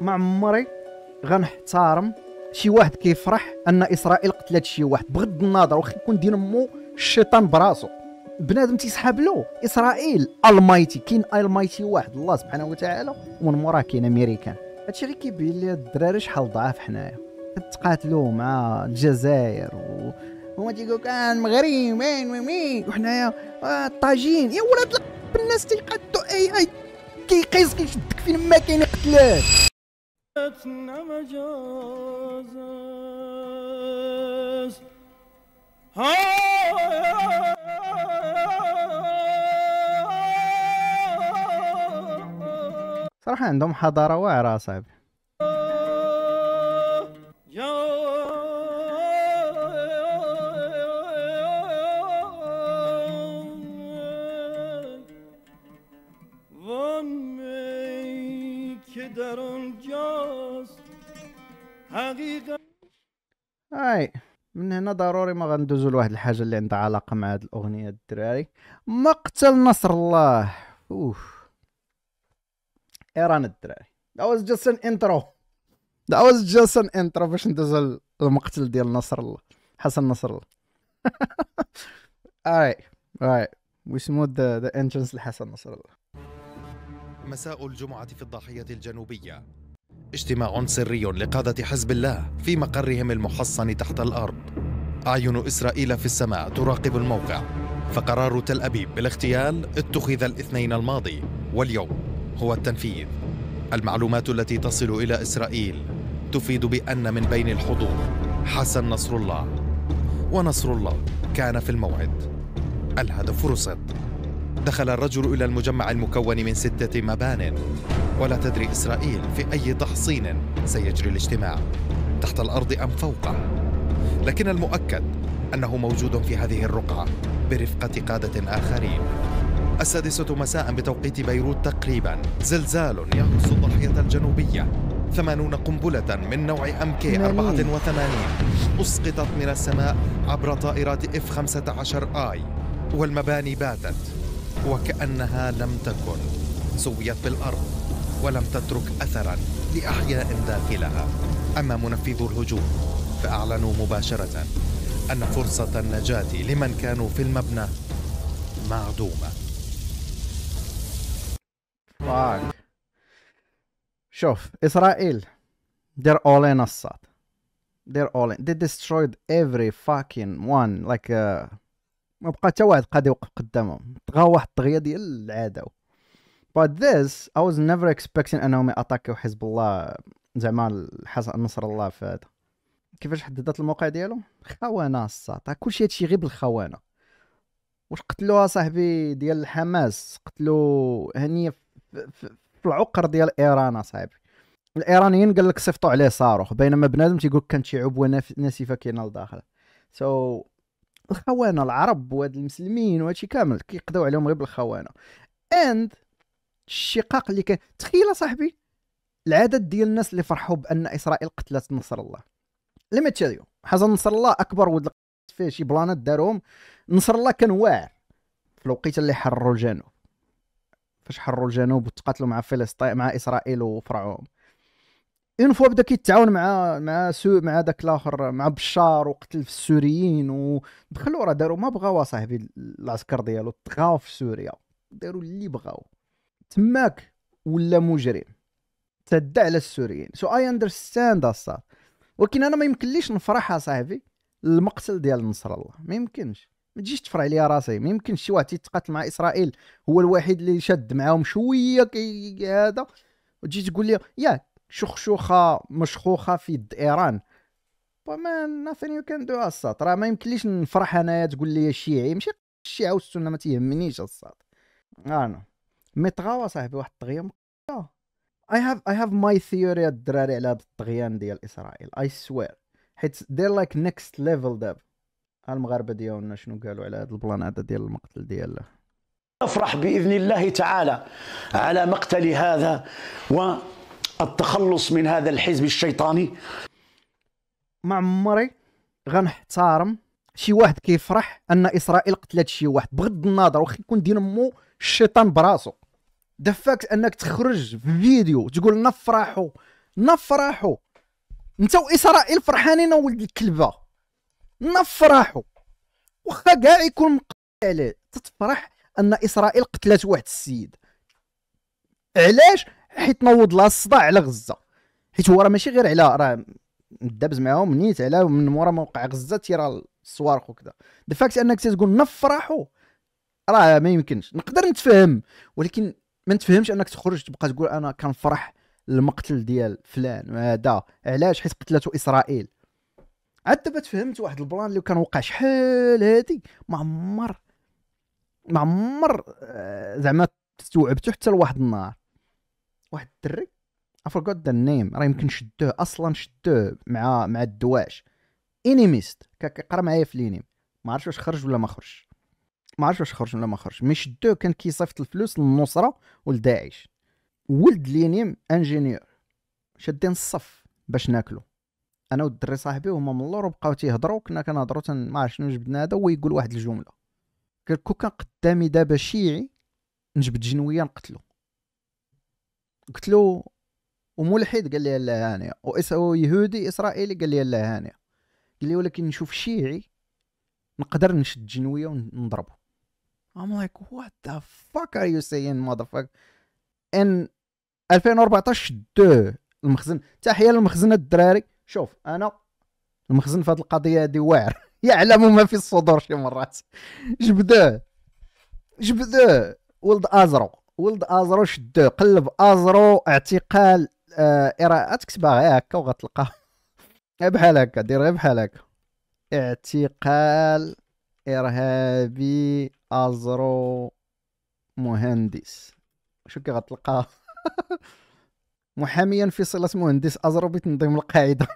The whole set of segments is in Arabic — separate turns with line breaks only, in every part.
ما عمري غنحتارم شي واحد كيفرح ان اسرائيل قتلت شي واحد بغض النظر واخا يكون مو الشيطان براسو بنادم تيسحاب له اسرائيل المايتي كاين المايتي واحد الله سبحانه وتعالى ومن موراه كاين امريكان هادشي اللي كيبين لي الدراري شحال ضعاف حنايا كتقاتلوا مع الجزائر و هما تيقول لك آه، المغرب وين وين وحنايا آه، الطاجين يا ولاد الناس تيقاتلوا اي اي كيقيس كيشدك فين ما كاين يقتلك
مجاز است
صراحة عندهم حضارة واعرة صاحبي
حقيقة
من هنا ضروري ما غندوزو لواحد الحاجة اللي عندها علاقة مع هاد الأغنية الدراري مقتل نصر الله اوف ايران الدراري That was just an intro That was just an intro باش ندوزو المقتل ديال نصر الله حسن نصر الله اي اي we ذا ذا the لحسن نصر الله
مساء الجمعة في الضاحية الجنوبية اجتماع سري لقادة حزب الله في مقرهم المحصن تحت الأرض أعين إسرائيل في السماء تراقب الموقع فقرار تل أبيب بالاغتيال اتخذ الاثنين الماضي واليوم هو التنفيذ المعلومات التي تصل إلى إسرائيل تفيد بأن من بين الحضور حسن نصر الله ونصر الله كان في الموعد الهدف رصد دخل الرجل إلى المجمع المكون من ستة مبان ولا تدري إسرائيل في أي تحصين سيجري الاجتماع تحت الأرض أم فوقه لكن المؤكد أنه موجود في هذه الرقعة برفقة قادة آخرين السادسة مساء بتوقيت بيروت تقريبا زلزال يهز الضاحية الجنوبية ثمانون قنبلة من نوع أم كي 84 أسقطت من السماء عبر طائرات اف 15 آي والمباني باتت وكأنها لم تكن سويت بالأرض ولم تترك أثرا لأحياء داخلها أما منفذو الهجوم فأعلنوا مباشرة أن فرصة النجاة لمن كانوا في المبنى معدومة
فاك شوف إسرائيل they're all in Assad they're all in they destroyed every fucking one like uh, ما بقى حتى واحد قاد يوقف قدامهم طغى واحد الطغيه ديال العداو but this I was never expecting انهم ياتاكيو حزب الله زعما حسن نصر الله في هذا كيفاش حددت الموقع ديالو خوانه الساط كلشي هادشي غير بالخوانه واش قتلوها صاحبي ديال الحماس قتلو هنيه في العقر ديال ايران صاحبي الايرانيين قال لك صيفطوا عليه صاروخ بينما بنادم تيقول كانت شي عبوه ناسفه كاينه لداخل سو so, الخونه العرب وهاد المسلمين وهادشي كامل كيقضاو عليهم غير بالخونه اند الشقاق اللي كان تخيل صاحبي العدد ديال الناس اللي فرحوا بان اسرائيل قتلت نصر الله لما تشاديو حسن نصر الله اكبر ود فيه شي بلانات داروهم نصر الله كان واعر في الوقيته اللي حرروا الجنوب فاش حرروا الجنوب وتقاتلوا مع فلسطين مع اسرائيل وفرعوهم اون فوا بدا كيتعاون مع مع سو مع داك الاخر مع بشار وقتل في السوريين ودخلوا راه داروا ما بغاو صاحبي العسكر ديالو طغاو في سوريا داروا اللي بغاو تماك ولا مجرم تدع على السوريين سو اي اندرستاند اصاحبي ولكن انا ما يمكنليش نفرح اصاحبي المقتل ديال نصر الله ما يمكنش ما تجيش تفرع عليا راسي ما يمكنش شي واحد يتقاتل مع اسرائيل هو الوحيد اللي شاد معاهم شويه كي هذا وتجي تقول لي ياك شخشوخه مشخوخه في يد ايران وما ناثين يو كان دو اسات راه ما يمكنليش نفرح انايا تقول لي شيعي ماشي الشيعه والسنه ما تيهمنيش الساط انا ميطغاوة صاحبي واحد الطغيان اي هاف اي هاف ماي ثيوري الدراري على هاد الطغيان ديال اسرائيل اي سوير حيت دير لايك نيكست ليفل داب المغاربه ديالنا شنو قالوا على هذا البلان هذا ديال المقتل ديال نفرح باذن الله تعالى على مقتل هذا و التخلص من هذا الحزب الشيطاني مع عمري غنحتارم شي واحد كيفرح ان اسرائيل قتلت شي واحد بغض النظر واخا يكون مو الشيطان براسو دفاك انك تخرج في فيديو تقول نفرحوا نفرحوا انت واسرائيل فرحانين ولد الكلبه نفرحوا واخا كاع يكون مقتل تتفرح ان اسرائيل قتلت واحد السيد علاش حيت نوض لها الصداع على غزه حيت هو راه ماشي غير على راه دابز معاهم نيت على من مورا موقع غزه تيرا الصواريخ وكذا دفاكت انك تتقول نفرحوا راه ما يمكنش نقدر نتفهم ولكن ما نتفهمش انك تخرج تبقى تقول انا كنفرح المقتل ديال فلان وهذا علاش حيت قتلته اسرائيل عاد دابا تفهمت واحد البلان اللي كان وقع شحال هادي ما عمر ما عمر آه، زعما استوعبته حتى لواحد النهار واحد الدري اي فورغوت ذا نيم راه يمكن شدوه اصلا شدوه مع مع الدواش انيميست كيقرا معايا في الانيم ما عرفتش واش خرج ولا ما خرج ما عرفتش واش خرج ولا ما خرج مي شدوه كان كيصيفط الفلوس للنصره ولداعش ولد لينيم انجينيور شادين الصف باش ناكلو انا والدري صاحبي وهما من اللور وبقاو تيهضروا كنا كنهضروا تن ما عرفت شنو جبدنا هذا هو يقول واحد الجمله قال كون كان قدامي دابا شيعي نجبد جنويه نقتلو قلت له وملحد قال لي لا هانيه ويهودي اسرائيلي قال لي لا هانيه قال لي ولكن نشوف شيعي نقدر نشد جنويه ونضربه I'm like what the fuck are you saying motherfucker ان 2014 شدوه المخزن تحيه للمخزن الدراري شوف انا المخزن في هذه القضيه هذه واعر يعلم ما في الصدور شي مرات جبدوه جبدوه ولد ازرق ولد ازرو شدوه قلب ازرو اعتقال آه اراءات تكتبها غير هكا وغتلقى بحال هكا دير غير بحال هكا اعتقال ارهابي ازرو مهندس شو كي غتلقى محاميا في صله مهندس ازرو بتنظيم القاعده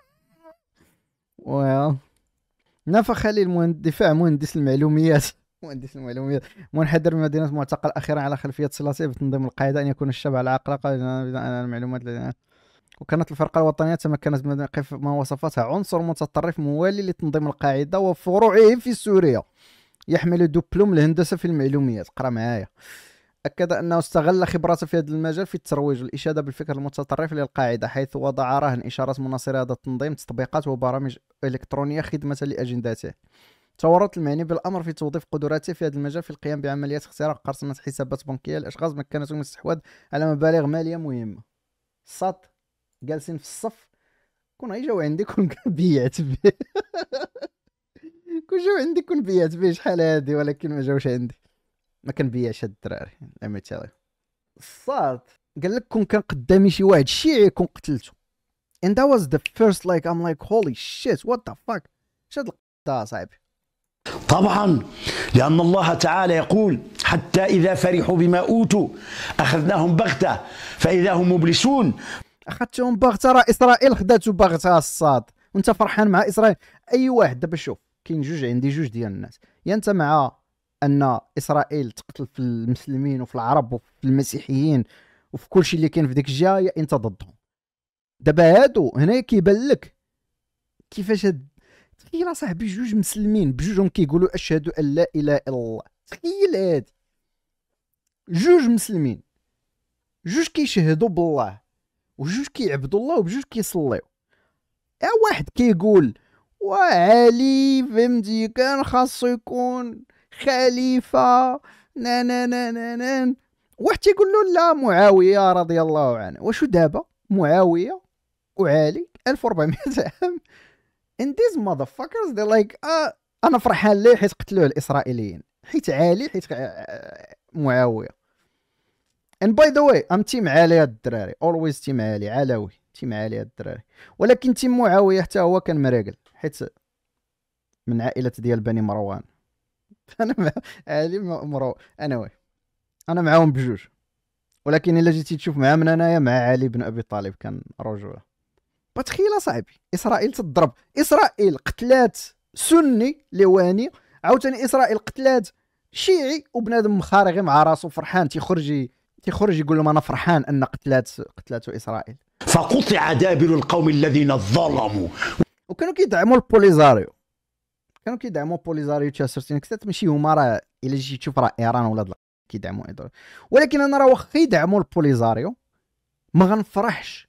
ويل نفخ للمهندس دفاع مهندس المعلوميات مهندس المعلومات منحدر من مدينه معتقل اخيرا على خلفيه صلاته بتنظيم القاعده ان يكون الشبع العقل بناء المعلومات الذين وكانت الفرقة الوطنية تمكنت من موقف ما وصفتها عنصر متطرف موالي لتنظيم القاعدة وفروعه في سوريا يحمل دبلوم الهندسة في المعلوميات قرا معايا أكد أنه استغل خبراته في هذا المجال في الترويج والإشادة بالفكر المتطرف للقاعدة حيث وضع رهن إشارات مناصري هذا التنظيم تطبيقات وبرامج إلكترونية خدمة لأجنداته تورط المعني بالامر في توظيف قدراته في هذا المجال في القيام بعمليات اختراق قرصنه حسابات بنكيه لاشخاص مكنتهم من الاستحواذ على مبالغ ماليه مهمه الساط جالسين في الصف كون غيجاو عندي كون بيعت به كون جاو عندي كون بيعت به شحال هادي ولكن ما جاوش عندي ما كنبيعش هاد الدراري الامثال الساط قال لك كون كان قدامي شي واحد شيعي كون قتلته and that was the first like I'm like holy shit what the fuck شاد القطه صاحبي
طبعا لأن الله تعالى يقول حتى إذا فرحوا
بما أوتوا أخذناهم بغتة فإذا هم مبلسون أخذتهم بغتة راه إسرائيل خداتو بغتة الصاد وأنت فرحان مع إسرائيل أي واحد دابا شوف كاين جوج عندي جوج ديال الناس يا أنت مع أن إسرائيل تقتل في المسلمين وفي العرب وفي المسيحيين وفي كل شيء اللي كاين في ديك الجهه يا انت ضدهم دابا هادو هنا كيبان لك كيفاش هاد تخيل صاحبي جوج مسلمين بجوجهم كيقولوا اشهد ان لا اله الا الله تخيل هادي جوج مسلمين جوج كيشهدوا بالله وجوج كيعبدوا الله وبجوج كيصليو ا واحد كيقول وعلي فهمتي كان خاصو يكون خليفه نا نا نا نا واحد تيقول له لا معاويه رضي الله عنه وشو دابا معاويه وعلي 1400 عام ان ذيز motherfuckers they're like uh, انا فرحان ليه حيت قتلوه الاسرائيليين حيت عالي حيت آه، آه، معاويه and by the way ام تيم عالي هاد الدراري always تيم عالي علوي تيم عالي هاد الدراري ولكن تيم معاويه حتى هو كان مراقل حيت من عائله ديال بني مروان انا مع عالي مروان انا anyway. انا معاهم بجوج ولكن الا جيتي تشوف معاه من انايا مع علي بن ابي طالب كان رجوله تخيل صاحبي اسرائيل تضرب اسرائيل قتلات سني لواني عاوتاني اسرائيل قتلات شيعي وبنادم مخارغي مع راسو فرحان تيخرج تيخرج يقول لهم انا فرحان ان قتلات قتلات اسرائيل فقطع
دابر القوم الذين ظلموا وكانوا كيدعموا البوليزاريو
كانوا كيدعموا بوليزاريو تشاسرتين كثرت ماشي هما راه الا جيتي تشوف راه ايران ولا كيدعموا ولكن انا راه واخا يدعموا البوليزاريو ما غنفرحش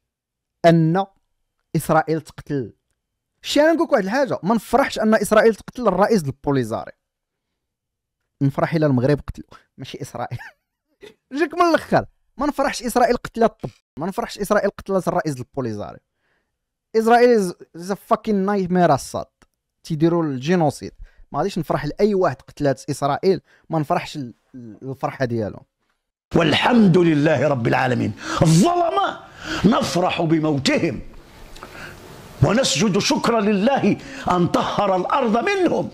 ان اسرائيل تقتل شي انا نقول لك واحد الحاجه ما نفرحش ان اسرائيل تقتل الرئيس البوليزاري نفرح الى المغرب قتل ماشي اسرائيل جيك من الاخر ما نفرحش اسرائيل قتلت الطب ما نفرحش اسرائيل قتلت الرئيس البوليزاري اسرائيل از فاكين نايت مير الصاد تيديروا الجينوسيد ما غاديش نفرح لاي واحد قتلات اسرائيل ما نفرحش الفرحه ديالهم والحمد لله رب العالمين الظلمه نفرح بموتهم ونسجد شكرا لله أن طهر الأرض منهم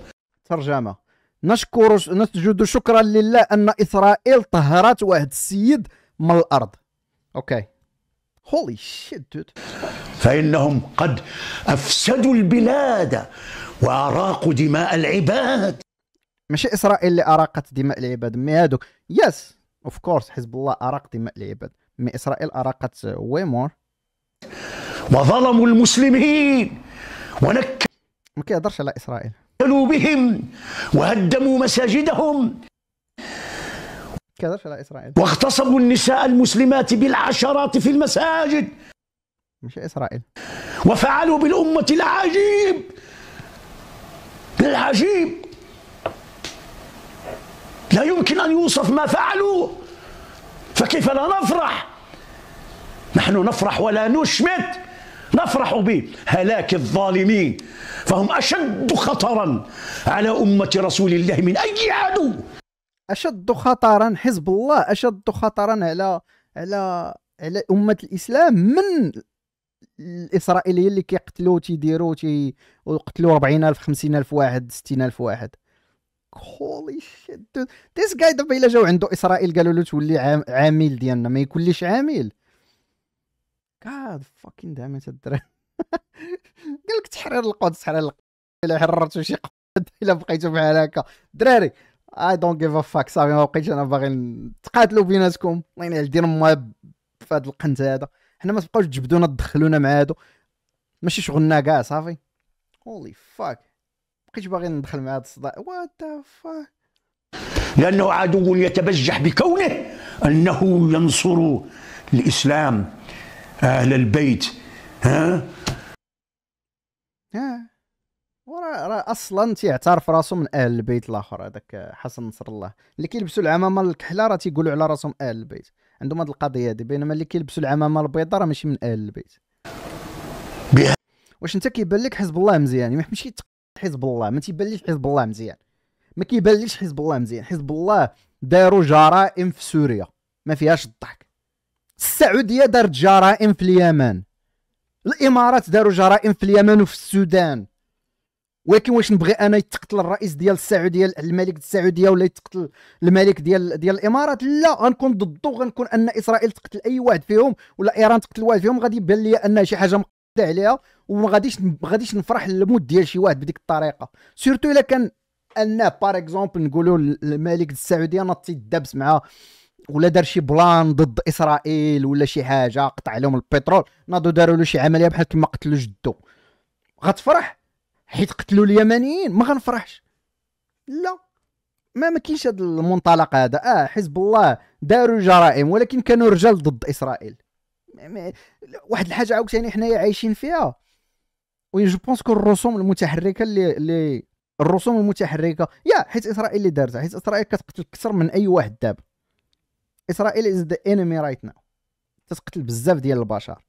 ترجمة نشكر نسجد شكرا لله أن إسرائيل طهرت واحد السيد من الأرض أوكي هولي شيت فإنهم قد أفسدوا البلاد وأراقوا دماء العباد ماشي إسرائيل اللي أراقت دماء العباد مي هادوك يس اوف كورس حزب الله أراق دماء العباد مي إسرائيل أراقت وي uh, مور
وظلموا المسلمين
ونك ما كيهضرش على اسرائيل قتلوا
بهم وهدموا مساجدهم
كيهضرش على اسرائيل
واغتصبوا النساء المسلمات بالعشرات في المساجد مش اسرائيل وفعلوا بالامه العجيب العجيب لا يمكن ان يوصف ما فعلوا فكيف لا نفرح نحن نفرح ولا نشمت نفرح به هلاك الظالمين فهم أشد خطرا على أمة رسول الله من
أي عدو أشد خطرا حزب الله أشد خطرا على على على أمة الإسلام من الإسرائيليين اللي كيقتلوا تيديروا تي وقتلوا 40000 50000 واحد 60000 واحد هولي شيت ذيس جاي دابا الا جاو عنده اسرائيل قالوا له تولي عامل ديالنا ما يكونليش عامل God fucking damn it الدراري قال لك تحرير القدس تحرير القدس الا حررتو شي قد الا بقيتو بحال هكا دراري اي دونت جيف ا فاك صافي ما بقيتش انا باغي نتقاتلوا بيناتكم الله ينعل دير ما في هذا القنت هذا حنا ما تبقاوش تجبدونا تدخلونا مع هادو ماشي شغلنا كاع صافي هولي فاك بقيت باغي ندخل مع هاد الصداع وات ذا فاك لانه عدو يتبجح بكونه
انه ينصر الاسلام أهل البيت
ها ها وراه اصلا تيعترف راسو من اهل البيت الاخر هذاك حسن نصر الله اللي كيلبسوا العمامه الكحله راه تيقولوا على راسهم اهل البيت عندهم هذه القضيه هذه بينما اللي كيلبسوا العمامه البيضاء راه ماشي من اهل البيت واش انت كيبان لك حزب الله مزيان يعني ماشي حزب الله ما تيبان ليش حزب الله مزيان ما كيبان ليش حزب الله مزيان حزب الله داروا جرائم في سوريا ما فيهاش الضحك السعوديه دارت جرائم في اليمن الامارات داروا جرائم في اليمن وفي السودان ولكن واش نبغي انا يتقتل الرئيس ديال السعوديه الملك السعوديه ولا يتقتل الملك ديال ديال الامارات لا غنكون ضده غنكون ان اسرائيل تقتل اي واحد فيهم ولا ايران تقتل واحد فيهم غادي يبان لي انها شي حاجه مقطع عليها وما غاديش ما غاديش نفرح للموت ديال شي واحد بديك الطريقه سورتو الا كان ان باغ اكزومبل نقولوا الملك السعوديه نطي الدبس مع ولا دار شي بلان ضد اسرائيل ولا شي حاجه قطع لهم البترول ناضو داروا له شي عمليه بحال كما قتلوا جدو غتفرح حيت قتلوا اليمنيين ما غنفرحش لا ما ما كاينش هذا المنطلق هذا اه حزب الله داروا جرائم ولكن كانوا رجال ضد اسرائيل واحد الحاجه عاوتاني حنايا عايشين فيها وي جو بونس كو الرسوم المتحركه اللي اللي الرسوم المتحركه يا حيت اسرائيل اللي دارتها حيت اسرائيل كتقتل اكثر من اي واحد دابا اسرائيل از ذا انمي رايت ناو تتقتل بزاف ديال البشر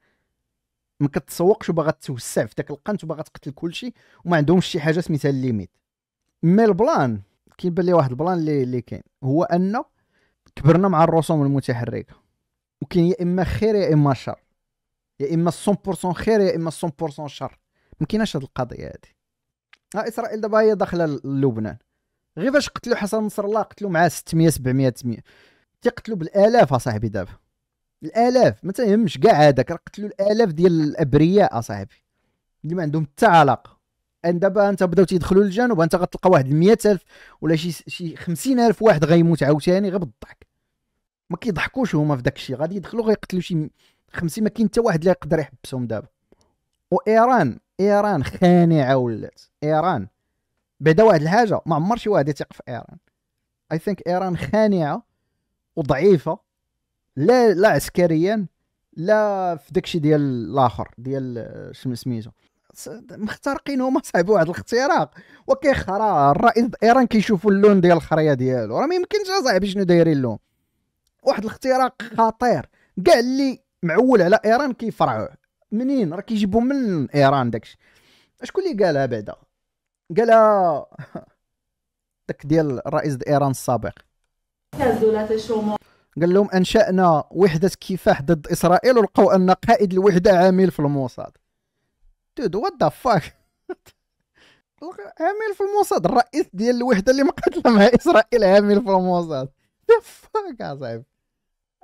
ما كتسوقش وباغا توسع في داك القنت وباغا تقتل كلشي وما عندهمش شي حاجه سميتها الليميت مي البلان كيبان لي واحد البلان اللي اللي كاين هو ان كبرنا مع الرسوم المتحركه وكاين يا اما خير يا اما شر يا اما 100% خير يا اما 100% شر ما كايناش هاد القضيه هادي ها اسرائيل دابا هي داخله لبنان غير فاش قتلوا حسن نصر الله قتلوا معاه 600 700 تيقتلوا بالالاف اصاحبي دابا الالاف ما تهمش كاع هذاك راه قتلوا الالاف ديال الابرياء اصاحبي اللي ما عندهم حتى علاقه ان دابا انت بداو تيدخلوا للجنوب انت غتلقى واحد 100000 ولا شي شي 50000 واحد غيموت عاوتاني غير بالضحك ما كيضحكوش هما في داك الشيء غادي يدخلوا غيقتلوا شي 50 ما كاين حتى واحد اللي يقدر يحبسهم دابا وايران ايران خانعه ولات ايران بعدا واحد الحاجه ما عمر شي واحد يثق في ايران اي ثينك ايران خانعه وضعيفه لا لا عسكريا لا في داكشي ديال الاخر ديال آه، شنو سميتو مخترقين هما صاحبوا واحد الاختراق وكيخرا الرئيس ايران كيشوفوا اللون ديال الخريه ديالو راه ما يمكنش اصاحبي شنو دايرين لهم واحد الاختراق خطير كاع اللي معول على ايران كيفرعوه منين راه كيجيبوا من ايران داكشي شكون اللي قالها بعدا قالها داك ديال الرئيس ايران السابق قال لهم انشانا وحده كفاح ضد اسرائيل ولقوا ان قائد الوحده عامل في الموساد دود وات ذا فاك عامل في الموساد الرئيس ديال الوحده اللي مقاتله مع اسرائيل عامل في الموساد ذا فاك اصاحبي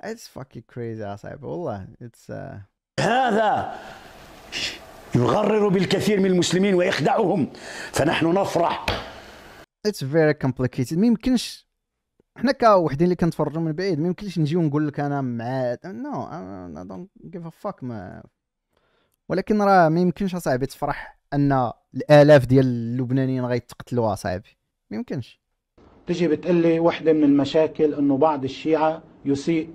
اتس فاكي كريزي اصاحبي والله اتس uh, هذا يغرر بالكثير من المسلمين ويخدعهم فنحن نفرح اتس فيري كومبليكيتد ما يمكنش حنا كوحدين اللي كنتفرجوا من بعيد ما يمكنليش نجي ونقول لك انا مع نو انا دونت جيف ا فاك ما ولكن راه ما يمكنش اصاحبي تفرح ان الالاف ديال اللبنانيين غيتقتلوا اصاحبي ما يمكنش
تجي بتقلي واحدة من المشاكل انه بعض الشيعة يسيء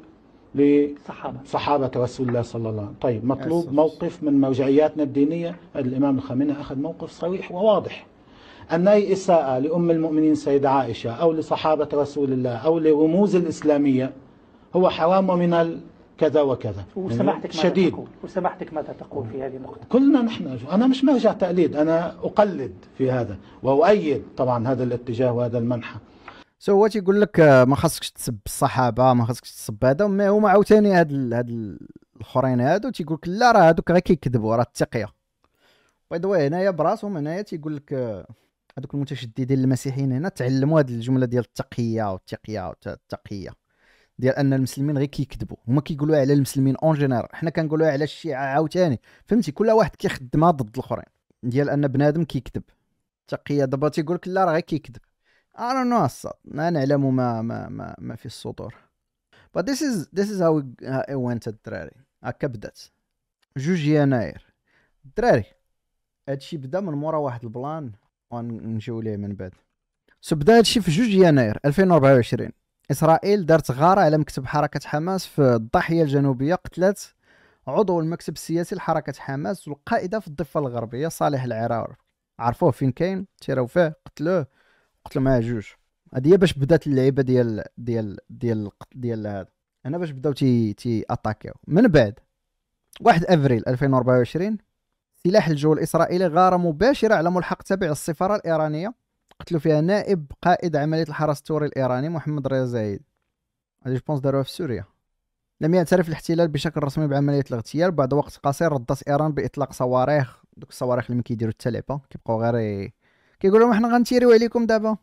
لصحابة صحابة رسول الله صلى الله عليه وسلم طيب مطلوب موقف من مرجعياتنا الدينية الإمام الخامنئي أخذ موقف صريح وواضح أن أي إساءة لأم المؤمنين سيدة عائشة أو لصحابة رسول الله أو لرموز الإسلامية هو حرام من كذا وكذا يعني وسمحتك شديد ماذا تقول؟ وسمحتك ماذا تقول في هذه النقطة كلنا نحن أنا مش مرجع تقليد أنا أقلد في هذا وأؤيد طبعا
هذا الاتجاه وهذا المنحى سو هو يقول لك ما خاصكش تسب الصحابه ما خاصكش تسب هذا هما عاوتاني هاد هاد الاخرين هادو تيقول لك لا راه هادوك غير كيكذبوا راه التقيه باي ذا واي هنايا براسهم هنايا تيقول لك هذوك المتشددين المسيحيين هنا تعلموا هذه الجمله ديال التقيه والتقيه والتقيه ديال ان المسلمين غير كيكذبوا هما كيقولوها على المسلمين اون جينيرال حنا كنقولوها على الشيعه عاوتاني فهمتي كل واحد كيخدمها ضد الاخرين ديال ان بنادم كيكذب التقيه دابا تيقول لك لا راه غير كيكذب انا نو ما نعلم ما ما ما, ما في الصدور but this is this is how it went الدراري هكا بدات جوج يناير الدراري هادشي بدا من مورا واحد البلان ونجيو ليه من بعد سو بدا هادشي في 2 يناير 2024 اسرائيل دارت غاره على مكتب حركه حماس في الضاحيه الجنوبيه قتلت عضو المكتب السياسي لحركه حماس والقائده في الضفه الغربيه صالح العرار عرفوه فين كاين تيراو فيه قتلوه قتلوا معاه جوج هادي باش بدات اللعيبه ديال ديال ديال ديال هذا هنا باش بداو تي تي اتاكيو من بعد 1 افريل 2024 سلاح الجو الإسرائيلي غارة مباشرة على ملحق تابع السفارة الإيرانية قتلوا فيها نائب قائد عملية الحرس الثوري الإيراني محمد رضا زايد هادي جوبونس داروها في سوريا لم يعترف الاحتلال بشكل رسمي بعملية الاغتيال بعد وقت قصير ردت إيران بإطلاق صواريخ دوك الصواريخ اللي ما كيديروا التلعبة كيبقاو غير كيقولوا لهم حنا غنتيريو عليكم دابا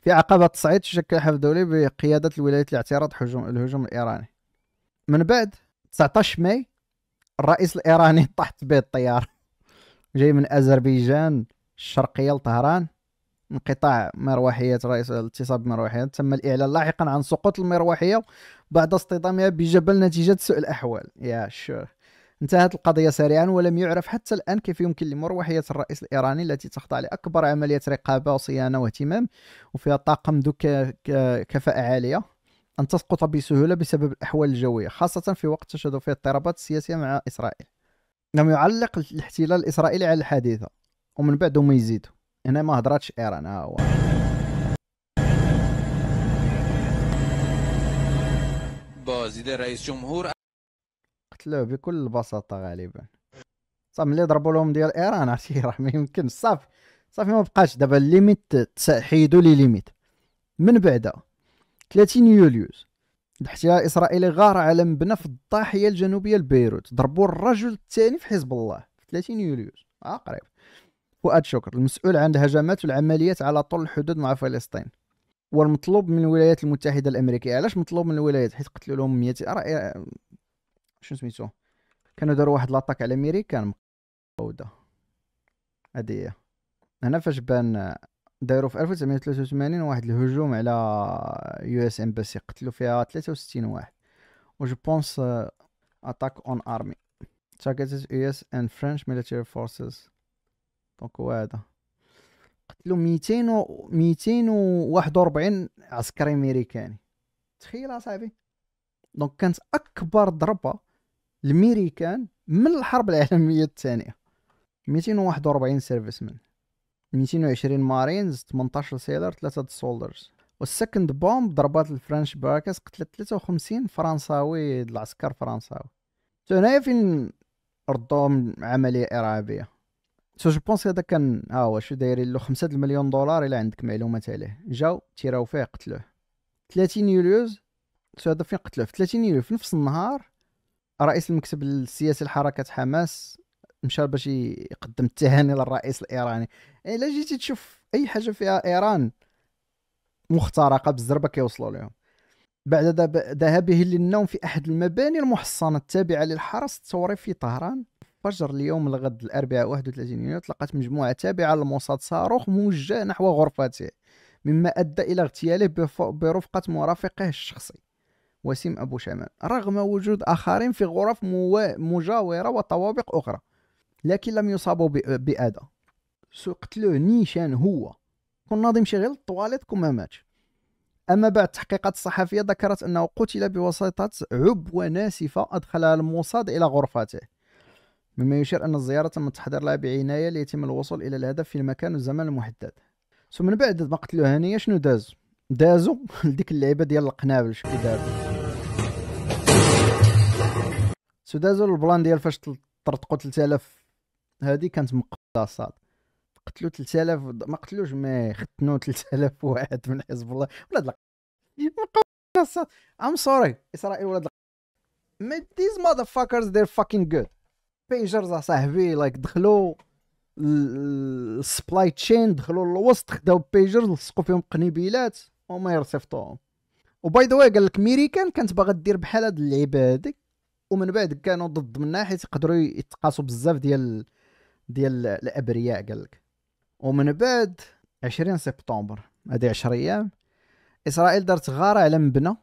في عقبة التصعيد تشكل حلف دولي بقيادة الولايات الاعتراض الهجوم الإيراني من بعد 19 ماي الرئيس الايراني طحت به الطياره جاي من اذربيجان الشرقيه لطهران انقطاع مروحيات رئيس الاتصال بمروحيات تم الاعلان لاحقا عن سقوط المروحيه بعد اصطدامها بجبل نتيجه سوء الاحوال يا شو انتهت القضية سريعا ولم يعرف حتى الآن كيف يمكن لمروحية الرئيس الإيراني التي تخضع لأكبر عملية رقابة وصيانة واهتمام وفيها طاقم ذو كفاءة عالية أن تسقط بسهولة بسبب الأحوال الجوية خاصة في وقت تشهد فيه اضطرابات سياسية مع إسرائيل لم يعلق الاحتلال الإسرائيلي على الحادثة ومن بعد هما يزيدوا هنا ما هضراتش إيران ها هو
بازيدي رئيس جمهور
قتلوه بكل بساطة غالبا صافي ملي ضربوا لهم ديال ايران عرفتي راه ما يمكنش صافي صافي ما بقاش دابا الليميت حيدوا لي ليميت من بعدها 30 يوليوز الاحتلال الاسرائيلي غار على مبنى في الضاحيه الجنوبيه لبيروت ضربوا الرجل الثاني في حزب الله في 30 يوليوز اه قريب فؤاد شكر المسؤول عن الهجمات والعمليات على طول الحدود مع فلسطين والمطلوب من الولايات المتحده الامريكيه علاش مطلوب من الولايات حيت قتلوا لهم 100 راه آه، شنو سميتو كانوا داروا واحد لاطاك على امريكان كان هذه هنا فاش بان دايروا في 1983 واحد الهجوم على يو اس امباسي قتلوا فيها 63 واحد و جو بونس اتاك اون ارمي يو US اند فرنش ميليتري فورسز دونك هو هذا قتلوا 200 و 241 عسكري امريكاني تخيل اصاحبي دونك كانت اكبر ضربه لميريكان من الحرب العالميه الثانيه 241 سيرفيسمان 220 مارينز 18 سيلر 3 سولدرز والسكند بومب ضربات الفرنش براكس قتلت 53 فرنساوي العسكر فرنساوي سو هنايا فين ردوهم عملية إرهابية سو جو بونس هذا كان ها آه، هو شو دايرين له 5 مليون دولار إلا عندك معلومات عليه جاو تيراو فيه قتلوه 30 يوليوز سو هذا فين قتلوه في 30 يوليو في نفس النهار رئيس المكتب السياسي لحركة حماس مشى باش يقدم التهاني للرئيس الايراني إيه، الا يعني جيتي تشوف اي حاجه فيها ايران مخترقه بالزربه كيوصلوا لهم بعد ذهابه للنوم في احد المباني المحصنه التابعه للحرس الثوري في طهران فجر اليوم الغد الاربعاء 31 يونيو تلقت مجموعه تابعه للموساد صاروخ موجه نحو غرفته مما ادى الى اغتياله برفقه مرافقه الشخصي وسيم ابو شمال رغم وجود اخرين في غرف مجاوره وطوابق اخرى لكن لم يصابوا بأذى قتلوه نيشان هو كون ناضي يمشي غير للطواليت ما ماتش أما بعد التحقيقات الصحفية ذكرت أنه قتل بواسطة عبوة ناسفة أدخلها الموصاد إلى غرفته مما يشير أن الزيارة تم التحضير لها بعناية ليتم الوصول إلى الهدف في المكان والزمان المحدد سو من بعد ما قتلوه هنية شنو داز دازو لديك اللعيبة ديال القنابل شكون دازو سو دازو البلان ديال فاش طرطقوا 3000 هذه كانت مقتصات قتلوا 3000 ما قتلوش ما ختنوا 3000 واحد من حزب الله ولاد مقتصات ام سوري اسرائيل ولاد ما ديز ماذر فاكرز دير فاكين جود بيجرز صاحبي لايك دخلوا السبلاي تشين دخلوا للوسط خداو بيجرز لصقوا فيهم قنيبيلات وما يرصيفطوهم وباي ذا واي قال لك ميريكان كانت باغا دير بحال هاد اللعيبه هذيك ومن بعد كانوا ضد منها حيت يقدروا يتقاسوا بزاف ديال ديال الابرياء قال لك ومن بعد 20 سبتمبر هذه 10 ايام اسرائيل دارت غاره على مبنى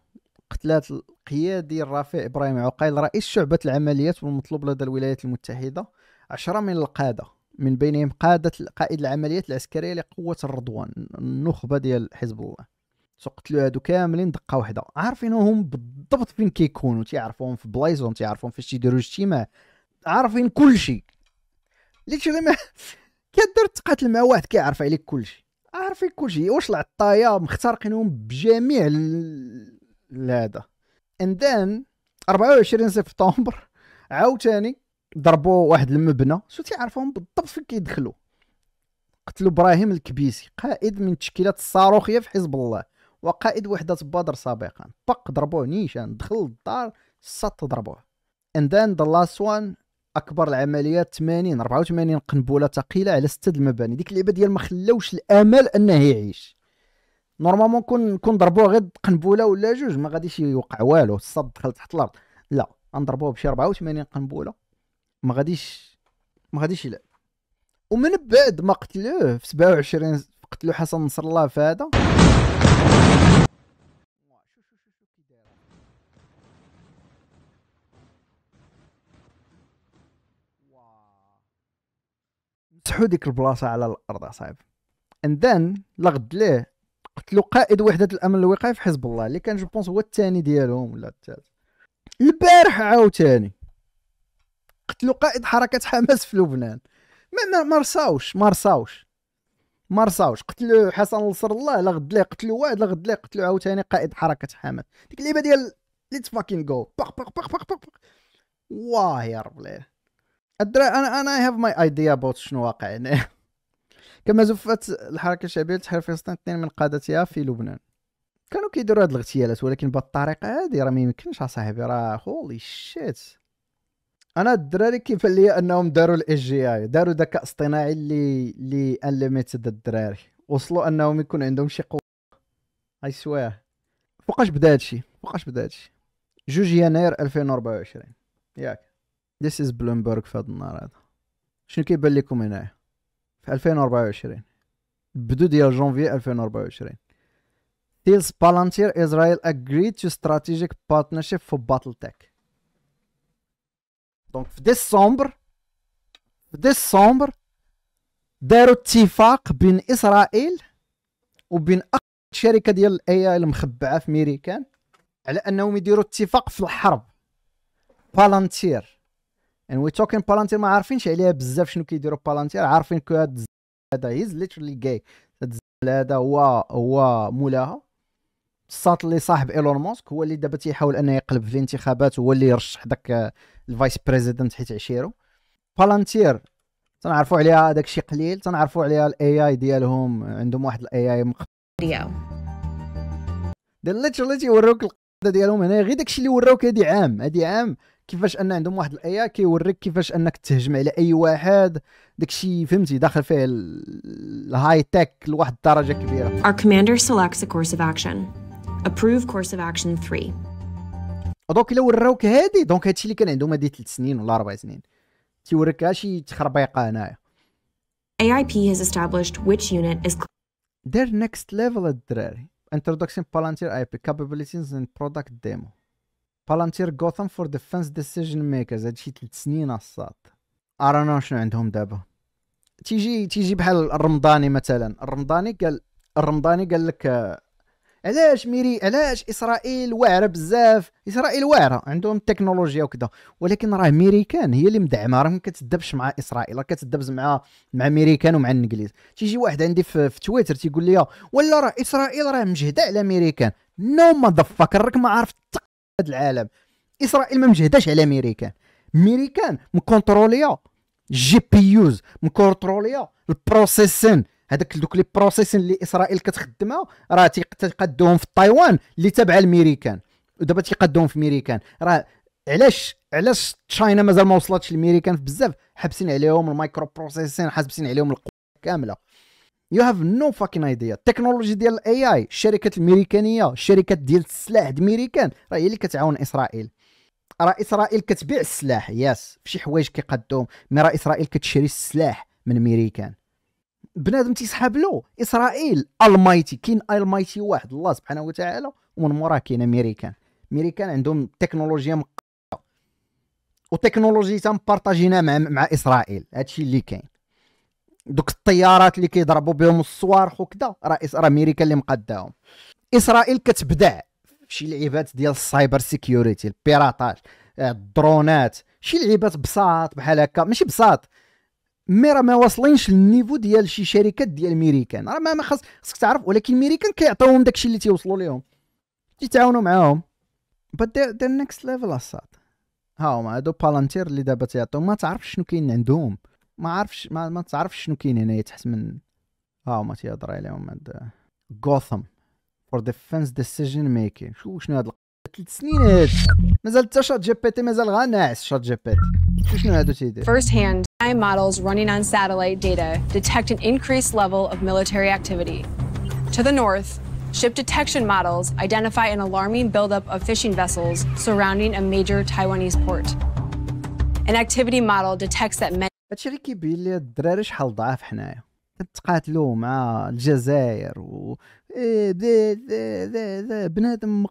قتلات القيادي الرفيع ابراهيم عقيل رئيس شعبه العمليات والمطلوب لدى الولايات المتحده 10 من القاده من بينهم قادة قائد العمليات العسكرية لقوة الرضوان النخبة ديال حزب الله سقتلوا هادو كاملين دقة واحدة عارفينهم بالضبط فين كيكونوا تيعرفوهم في بلايصهم تيعرفوهم فاش تيديروا اجتماع عارفين كل شيء ديك الشيء ما كدير تقاتل مع واحد كيعرف عليك كلشي عارفين كلشي واش العطايا مخترقينهم بجميع ال هذا اند ذن 24 سبتمبر عاوتاني ضربوا واحد المبنى شو تيعرفهم بالضبط فين كيدخلوا قتلوا ابراهيم الكبيسي قائد من التشكيلات الصاروخيه في حزب الله وقائد وحده بدر سابقا بق ضربوه نيشان دخل للدار سط ضربوه and then the last اكبر العمليات 80 84 قنبله ثقيله على سته المباني ديك اللعبه ديال ما خلاوش الامل انه يعيش نورمالمون كون كون ضربوه غير قنبله ولا جوج ما غاديش يوقع والو الصد دخل تحت الارض لا نضربوه بشي 84 قنبله ما غاديش ما غاديش يلعب ومن بعد ما قتلوه في 27 قتلوا حسن نصر الله في هذا مسحوا ديك البلاصه على الارض اصاحبي اند ذن لغد ليه قتلوا قائد وحده الامن الوقائي في حزب الله اللي كان جو بونس هو الثاني ديالهم ولا الثالث البارح عاوتاني قتلوا قائد حركه حماس في لبنان ما ما مرساوش ما رصاوش ما قتلوا حسن نصر الله لا غد ليه قتلوا واحد لا غد ليه قتلوا عاوتاني قائد حركه حماس ديك اللعبه ديال ليتس فاكين جو باق باق باق باق, باق. واه يا رب ليه الدراري انا انا اي هاف ماي ايديا بوت شنو واقع يعني كما زفت الحركه الشعبيه لتحرير فلسطين اثنين من قادتها في لبنان كانوا كيديروا هاد الاغتيالات ولكن بهاد الطريقه هادي راه ما يمكنش اصاحبي راه هولي شيت انا الدراري كيبان ليا انهم داروا الاس جي اي داروا ذكاء اصطناعي اللي اللي انليميتد الدراري وصلوا انهم يكون عندهم شي قوه اي سوا فوقاش بدا هادشي فوقاش بدا هادشي 2 يناير 2024 ياك ذيس از بلومبرغ في هذا النهار هذا شنو كيبان لكم هنايا في 2024 بدو ديال جونفي 2024 بالانتير اسرائيل اجري تو ستراتيجيك بارتنرشيب فور باتل تك دونك في ديسمبر في ديسمبر داروا اتفاق بين اسرائيل وبين شركه ديال الاي اي المخبعه في ميريكان على انهم يديروا اتفاق في الحرب بالانتير and we talking بالانتير ما عارفينش عليها بزاف شنو كيديروا بالانتير عارفين كو هاد هذا هيز ليترلي جاي هذا هو هو مولاها الساط اللي صاحب ايلون ماسك هو اللي دابا تيحاول انه يقلب في الانتخابات هو اللي يرشح داك الفايس بريزيدنت حيت عشيرو بالانتير تنعرفوا عليها داك الشيء قليل تنعرفوا عليها الاي اي ديالهم عندهم واحد الاي اي فيديو ديال ليترلي تيوروك القاده ديالهم هنا غير داك الشيء اللي وراوك هادي عام هادي عام كيفاش ان عندهم واحد الاي كيوريك كيفاش انك تهجم على اي واحد داكشي فهمتي داخل فيه الهاي تك لواحد الدرجه كبيره Our commander selects a course of action. Approve course of action 3. دونك الا وراوك هادي دونك هادشي اللي كان عندهم هادي 3 سنين ولا 4 سنين تيوريك شي تخربيقه هنايا AIP has established which unit is their next level الدراري introduction palantir IP capabilities and product demo بالانتير غوثام فور ديفنس ديسيجن ميكرز هادشي ثلاث سنين الصاد ارانا شنو عندهم دابا تيجي تيجي بحال الرمضاني مثلا الرمضاني قال الرمضاني قال لك آه، علاش ميري علاش اسرائيل واعره بزاف اسرائيل واعره عندهم التكنولوجيا وكذا ولكن راه ميريكان هي اللي مدعمه راه ما كتدبش مع اسرائيل راه كتدبز مع مع ميريكان ومع الانجليز تيجي واحد عندي في, في تويتر تيقول لي ولا راه اسرائيل راه مجهده على ميريكان نو ما راك ما عارف هذا العالم اسرائيل ما مجهداش على امريكان امريكان مكونتروليا جي بي يوز مكونتروليا البروسيسين هذاك دوك لي بروسيسين اللي اسرائيل كتخدمها راه تيقدوهم في تايوان اللي تابعه لميريكان ودابا تيقدوهم في ميريكان راه علاش علاش تشاينا مازال ما وصلتش لميريكان بزاف حابسين عليهم المايكرو بروسيسين حابسين عليهم القوه كامله يو هاف نو فاكين ايديا التكنولوجي ديال الاي اي الشركات الامريكانيه الشركات ديال السلاح الميريكان راه هي اللي كتعاون اسرائيل راه اسرائيل كتبيع السلاح ياس فشي حوايج كيقدوهم مي راه اسرائيل كتشري السلاح من الميريكان بنادم تيسحاب له اسرائيل المايتي كاين المايتي واحد الله سبحانه وتعالى ومن موراه كاين امريكان امريكان عندهم تكنولوجيا مقطعه وتكنولوجي تنبارطاجينا مع مع اسرائيل هادشي اللي كاين دوك الطيارات اللي كيضربوا بهم الصواريخ وكذا راه راه امريكا اللي مقداهم اسرائيل كتبدع شي لعيبات ديال السايبر سيكيوريتي البيراطاج آه، الدرونات شي لعيبات بساط بحال هكا ماشي بساط مي راه ما واصلينش للنيفو ديال شي شركات ديال ميريكان راه ما خاص خصك تعرف ولكن ميريكان كيعطيوهم داكشي اللي تيوصلوا ليهم تيتعاونوا معاهم but ذا نيكست ليفل اصاط ها هما هادو بالانتير اللي دابا تيعطيو ما تعرفش شنو كاين عندهم ما عارفش ما, ما تعرفش شنو كاين هنايا تحت من ها هما تيهضر عليهم هاد غوثم فور ديفنس ديسيجن ميكين شو شنو هاد ثلاث سنين هاد مازال حتى شات جي بي تي مازال غناعس شات جي بي تي شنو هادو تيدير First hand
AI models running on satellite data detect an increased level of military activity. To the north, Ship detection models identify an alarming buildup of fishing vessels
surrounding a major Taiwanese port. An activity model detects that many هادشي اللي كيبين لي الدراري شحال ضعاف حنايا كنتقاتلوا مع الجزائر و إيه ده ده ده بنادم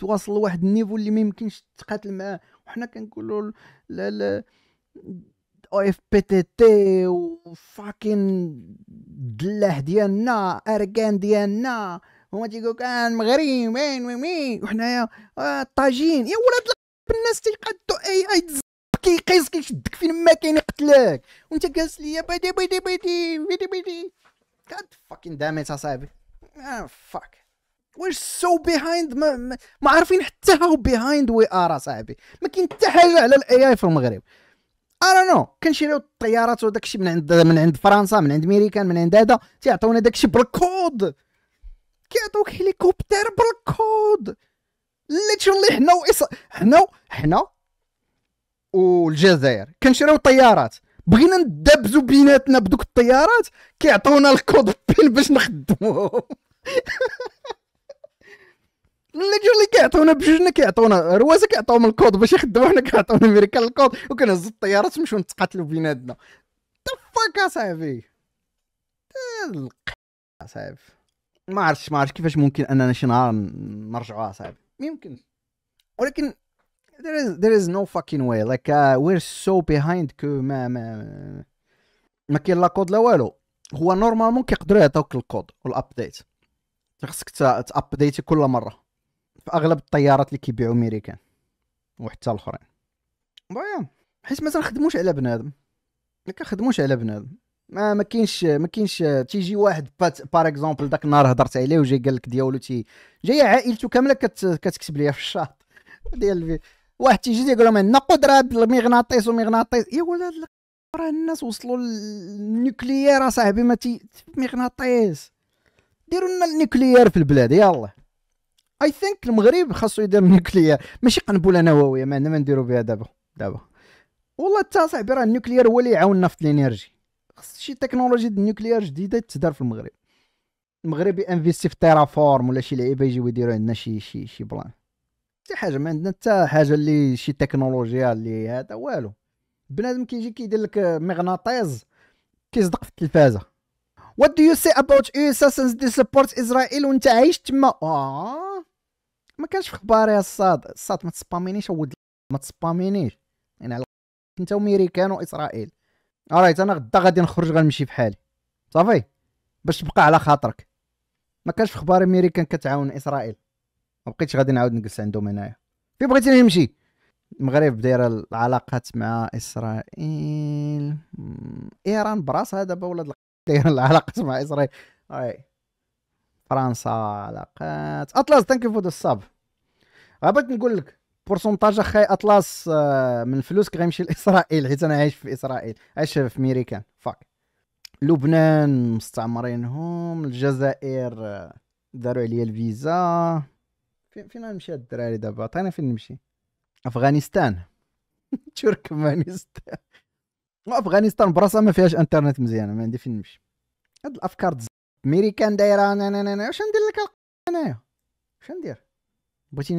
تواصل لواحد النيفو اللي ما يمكنش تقاتل معاه وحنا كنقولوا لا لا او اف بي تي تي وفاكين دلاح ديالنا اركان ديالنا هما تيقولك كان آه، المغرب وين وين وحنايا آه طاجين يا ولاد الناس تيقادوا اي اي كيقيس كيشدك فين ما كاين يقتلك وانت جالس ليا بيدي بيدي بيدي بيدي بيدي God فاكين دامت اصاحبي فاك واش سو so ما, ما, ما عارفين حتى هاو بيهايند وي ار اصاحبي ما كاين حتى حاجه على الاي اي في المغرب انا نو كنشريو الطيارات وداك الشيء من عند من عند فرنسا من عند امريكان من عند هذا تيعطيونا داك الشيء بالكود كيعطوك هليكوبتر بالكود ليتشرلي حنا وإص... حنا حنا والجزائر كنشريو طيارات بغينا ندبزو بيناتنا بدوك الطيارات كيعطيونا الكود بين باش نخدموهم اللي جو اللي كيعطيونا بجوجنا كيعطيونا رواسه كيعطيوهم الكود باش يخدموا حنا كيعطيونا امريكان الكود وكنهزو الطيارات نمشيو نتقاتلوا بيناتنا فاك اصاحبي اصاحبي ما عرفتش ما عرفتش كيفاش ممكن اننا شي نهار نرجعوها اصاحبي ممكن ولكن there is there is no fucking way like uh, we're so behind كو ما ما ما كاين لا كود لا والو هو نورمالمون كيقدروا يعطيوك الكود والابديت خاصك تابديتي كل مره في اغلب الطيارات اللي كيبيعوا ميريكان وحتى الاخرين بايا حيت ما تنخدموش على بنادم ما كنخدموش على بنادم ما ما كاينش ما كاينش تيجي واحد بار اكزومبل داك النهار هضرت عليه وجاي قال لك ديالو تي جايه عائلته كامله كت... كتكتب ليا في الشاط ديال واحد تيجي تيقول لهم عندنا قدره بالمغناطيس ومغناطيس يا ولاد راه الناس وصلوا للنوكليير اصاحبي ما تي مغناطيس ديروا لنا النيوكليير في البلاد يلا اي ثينك المغرب خاصو يدير النوكليير ماشي قنبله نوويه ما عندنا ما نديرو بها دابا دابا والله حتى صاحبي راه النيوكليير هو اللي يعاوننا في الانرجي خص شي تكنولوجي النيوكليير جديده تدار في المغرب المغرب انفيستي في تيرافورم ولا شي لعيبه يجيو يديروا عندنا شي شي شي بلان حتى حاجه ما عندنا حتى حاجه اللي شي تكنولوجيا اللي هذا والو بنادم كيجي كيدير لك مغناطيس كيصدق في التلفازه وات دو يو سي اباوت USA since they support اسرائيل وانت عايش تما اه ما كانش في اخباري يا الصاد الصاد ما تسبامينيش اود ما تسبامينيش يعني على انت وميريكان واسرائيل رايت انا غدا غادي نخرج غنمشي بحالي صافي باش تبقى على خاطرك ما كانش في اخباري ميريكان كتعاون اسرائيل ما بقيتش غادي نعاود نجلس عندهم هنايا فين بغيتيني نمشي المغرب دايره العلاقات مع اسرائيل ايران براسها دابا ولاد دايره العلاقات مع اسرائيل اي فرنسا علاقات اطلس ثانك فور ذا ساب بغيت نقول لك بورسونتاج اخاي اطلس آه، من الفلوس غيمشي لاسرائيل حيت انا عايش في اسرائيل عايش في ميريكان فاك لبنان مستعمرينهم الجزائر آه، داروا عليا الفيزا فين فين نمشي الدراري دابا عطينا فين نمشي افغانستان تركمانستان افغانستان براسها ما فيهاش انترنت مزيان ما عندي فين نمشي هاد الافكار امريكان دايره انا انا انا واش ندير لك انايا واش ندير بغيتي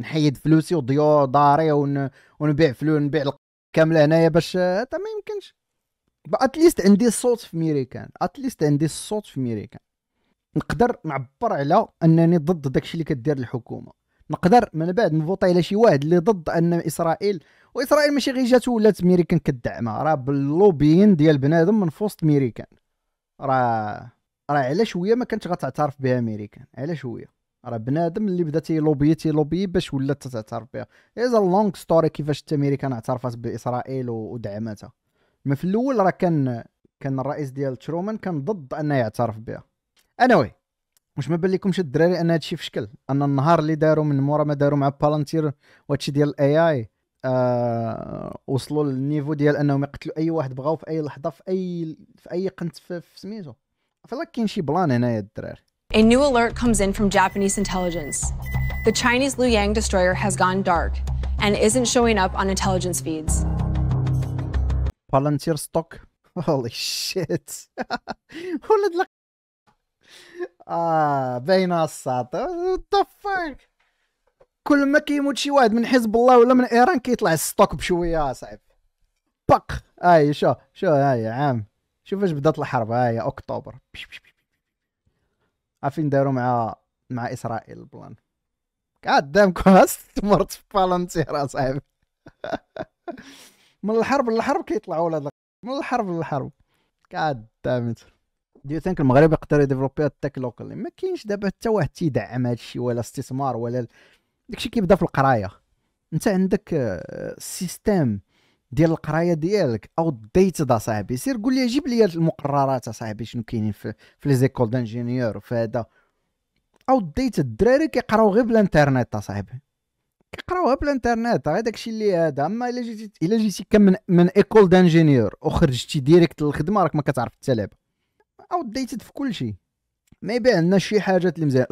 نحيد فلوسي وديور داري ون... ونبيع فلوس نبيع كامله هنايا باش حتى ما يمكنش اتليست عندي الصوت في ميريكان اتليست عندي الصوت في ميريكان نقدر نعبر على انني ضد داكشي اللي كدير الحكومه نقدر من بعد نفوطي على شي واحد اللي ضد ان اسرائيل واسرائيل ماشي غير جات ولات ميريكان كدعمها راه باللوبيين ديال بنادم من فوسط ميريكان راه راه على شويه ما كانتش غتعترف بها ميريكان على شويه راه بنادم اللي بدا تيلوبي تيلوبي باش ولات تعترف بها از لونغ ستوري كيفاش حتى ميريكان اعترفت باسرائيل ودعمتها ما في الاول راه كان كان الرئيس ديال ترومان كان ضد انه يعترف بها انا واش ما بان لكمش الدراري ان هادشي في شكل ان النهار اللي داروا من مورا ما داروا مع بالانتير وهادشي ديال الاي اي آه وصلوا للنيفو ديال انهم يقتلوا اي واحد بغاو في اي لحظه في اي في اي قنت في, في سميتو فلا كاين شي بلان هنايا الدراري A new alert comes in from Japanese intelligence. The Chinese Luyang destroyer has gone dark and isn't showing up on intelligence feeds. Palantir stock. Holy shit. ولد اه باينه الساط طفاك كل ما كيموت شي واحد من حزب الله ولا من ايران كيطلع الستوك بشويه صعيب بق هاي شو شو هاي عام شوف اش بدات الحرب هاي اكتوبر عارفين داروا مع مع اسرائيل البلان قدام كوست استمرت في فالنتير اصاحبي من الحرب للحرب كيطلعوا ولاد من الحرب للحرب قدام دو ثينك المغرب يقدر يديفلوبي التك لوكال ما كاينش دابا حتى واحد تيدعم هذا الشيء ولا استثمار ولا داكشي كيبدا في القرايه انت عندك السيستيم آه، ديال القرايه ديالك او ديتد صاحبي سير قول لي جيب لي المقررات صاحبي شنو كاينين في في لي زيكول دانجينيور في هذا او ديتد الدراري كيقراو غير بالانترنيت صاحبي كيقراوها بالانترنيت غير داكشي اللي هذا اما الا جيتي الا جيتي كم من, من ايكول دانجينيور وخرجتي ديريكت للخدمه راك ما كتعرف حتى لعبه او ديتد في كل شيء ما يبيع لنا شي حاجات اللي مزيان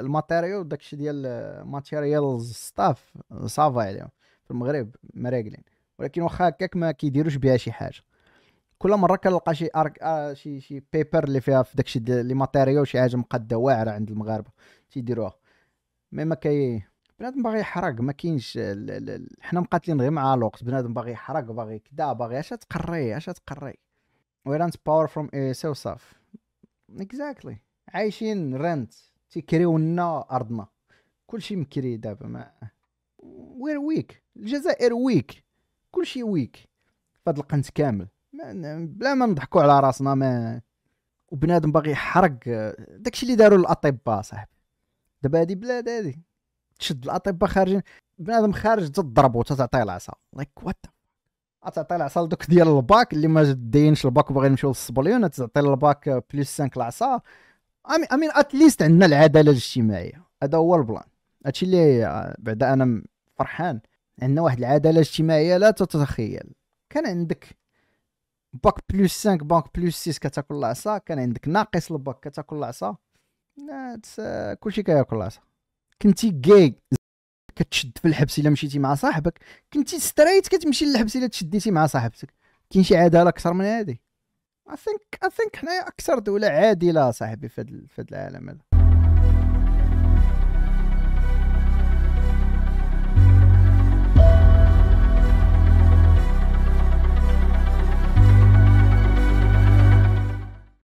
الماتيريال داكشي ديال ماتيريالز ستاف صافا عليهم في المغرب مراقلين ولكن واخا هكاك ما كيديروش بها شي حاجه كل مره كنلقى شي أرك... آه شي شي بيبر اللي فيها في داكشي لي ماتيريال شي حاجه مقاده واعره عند المغاربه تيديروها مي ما كاي بنادم باغي يحرق ما كاينش حنا مقاتلين غير مع الوقت بنادم باغي يحرق باغي كدا باغي اش تقري اش تقري ويرانت باور فروم ايسا صاف اكزاكتلي عايشين رانت تيكريونا ارضنا كلشي مكري دابا ما وير ويك الجزائر ويك كلشي ويك فهاد القنت كامل ما بلا ما نضحكوا على راسنا ما وبنادم باغي يحرق داكشي اللي داروا الاطباء صاحبي دابا هادي بلاد هادي تشد الاطباء خارجين بنادم خارج تضربو تتعطيه العصا لايك وات تعطي العصا لدوك ديال الباك اللي ما داينش الباك وباغي يمشيو للصبليون تعطي الباك بلس 5 العصا امين اتليست عندنا العداله الاجتماعيه هذا هو البلان هادشي اللي آه، بعدا انا فرحان عندنا واحد العداله الاجتماعيه لا تتخيل كان عندك باك بلس 5 باك بلس 6 كتاكل العصا كان عندك ناقص الباك كتاكل العصا آه، كلشي كياكل العصا كنتي جاي كتشد في الحبس الا مشيتي مع صاحبك كنتي ستريت كتمشي للحبس الا تشديتي مع صاحبتك كاين شي عداله اكثر من هذه اي ثينك اي ثينك حنايا اكثر دوله عادله صاحبي في هذا العالم هذا